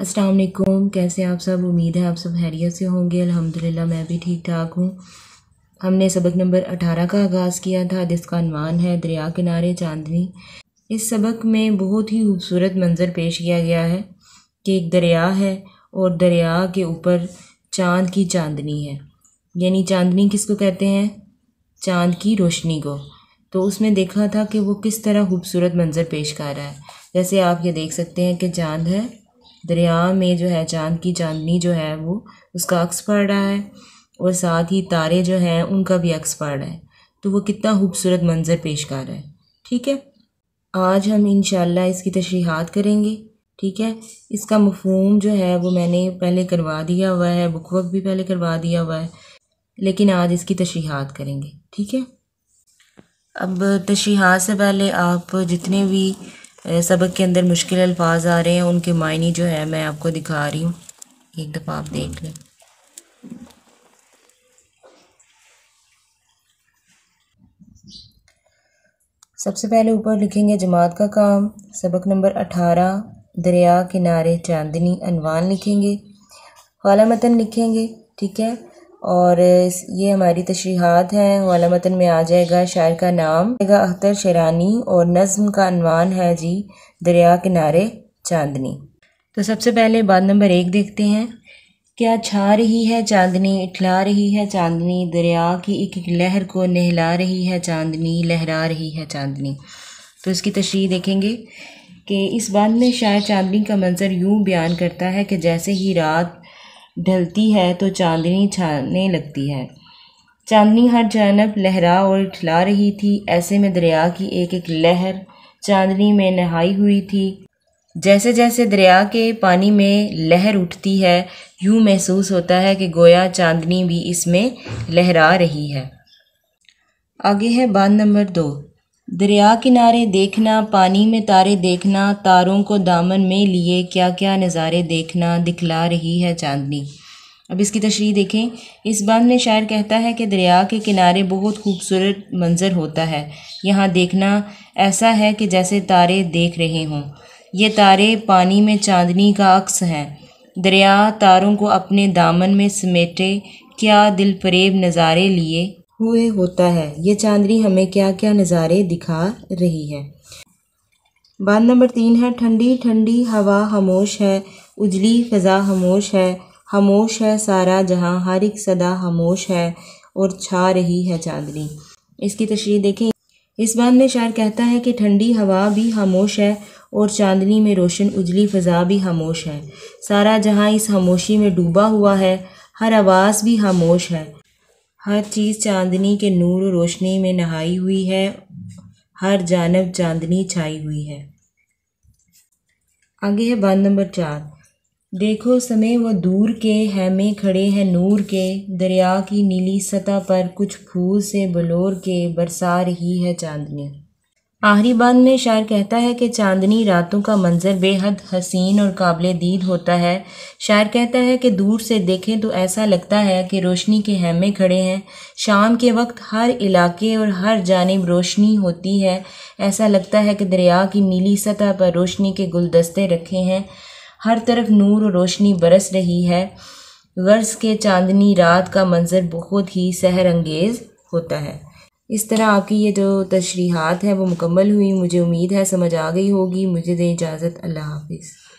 असलम कैसे आप सब उम्मीद है आप सब हैरियत से होंगे अल्हम्दुलिल्लाह मैं भी ठीक ठाक हूँ हमने सबक नंबर अठारह का आगाज़ किया था जिसका अनवान है दरिया किनारे चांदनी इस सबक में बहुत ही खूबसूरत मंज़र पेश किया गया है कि एक दरिया है और दरिया के ऊपर चांद की चांदनी है यानी चांदनी किसको कहते हैं चांद की रोशनी को तो उसमें देखा था कि वो किस तरह खूबसूरत मंज़र पेश कर रहा है जैसे आप ये देख सकते हैं कि चांद है दरिया में जो है चांद की चांदनी जो है वो उसका अक्स पड़ रहा है और साथ ही तारे जो हैं उनका भी अक्स पड़ रहा है तो वो कितना खूबसूरत मंज़र पेश कर रहा है ठीक है आज हम इन इसकी तशरीहत करेंगे ठीक है इसका मफहम जो है वो मैंने पहले करवा दिया हुआ है बुक वक्त भी पहले करवा दिया हुआ है लेकिन आज इसकी तशरीहत करेंगे ठीक है अब तशरीहत से पहले आप जितने भी सबक के अंदर मुश्किल अल्फाज आ रहे हैं उनके मायने जो है मैं आपको दिखा रही हूँ एक दफ़ा आप देख लें सबसे पहले ऊपर लिखेंगे जमात का काम सबक नंबर अठारह दरिया किनारे चांदनी अनवान लिखेंगे खाला मतन लिखेंगे ठीक है और ये हमारी तशरीहत हैं वाला मतन में आ जाएगा शायर का नाम अख्तर शरानी और नज़म का अनवान है जी दरिया किनारे चांदनी तो सबसे पहले बात नंबर एक देखते हैं क्या छा रही है चांदनी इठला रही है चांदनी दरिया की एक एक लहर को नहला रही है चांदनी लहरा रही है चांदनी तो इसकी तशरी देखेंगे कि इस बात में शायर चांदनी का मंज़र यूँ बयान करता है कि जैसे ही रात ढलती है तो चांदनी छाने लगती है चांदनी हर जानब लहरा और ठिला रही थी ऐसे में दरिया की एक एक लहर चांदनी में नहाई हुई थी जैसे जैसे दरिया के पानी में लहर उठती है यूँ महसूस होता है कि गोया चांदनी भी इसमें लहरा रही है आगे है बात नंबर दो दरिया किनारे देखना पानी में तारे देखना तारों को दामन में लिए क्या क्या नज़ारे देखना दिखला रही है चांदनी अब इसकी तशरी देखें इस बंद में शायर कहता है कि दरिया के किनारे बहुत खूबसूरत मंज़र होता है यहाँ देखना ऐसा है कि जैसे तारे देख रहे हों ये तारे पानी में चांदनी का अक्स हैं दरिया तारों को अपने दामन में समेटे क्या दिल फरेब नज़ारे लिए हुए होता है ये चांदनी हमें क्या क्या नज़ारे दिखा रही है बात नंबर तीन है ठंडी ठंडी हवा हमोश है उजली फ़ज़ा हमोश है हमोश है सारा जहां हर एक सदा हमोश है और छा रही है चांदनी इसकी तशरी देखें इस बात में शायर कहता है कि ठंडी हवा भी खामोश है और चांदनी में रोशन उजली फ़ज़ा भी खामोश है सारा जहां इस खामोशी में डूबा हुआ है हर आवाज़ भी खामोश है हर चीज़ चांदनी के नूर रोशनी में नहाई हुई है हर जानब चांदनी छाई हुई है आगे है बात नंबर चार देखो समय वो दूर के में खड़े हैं नूर के दरिया की नीली सतह पर कुछ फूल से बलोर के बरसा रही है चांदनी आहरी बांध में शायर कहता है कि चांदनी रातों का मंज़र बेहद हसीन और काबिल दीद होता है शायर कहता है कि दूर से देखें तो ऐसा लगता है कि रोशनी के हेमे खड़े हैं शाम के वक्त हर इलाके और हर जानब रोशनी होती है ऐसा लगता है कि दरिया की नीली सतह पर रोशनी के गुलदस्ते रखे हैं हर तरफ नूर और रोशनी बरस रही है गर्ज के चांदनी रात का मंज़र बहुत ही सहर अंगेज़ होता है इस तरह आपकी ये जो तशरीहत है वो मुकम्मल हुई मुझे उम्मीद है समझ आ गई होगी मुझे दें इजाज़त अल्लाह हाफिज़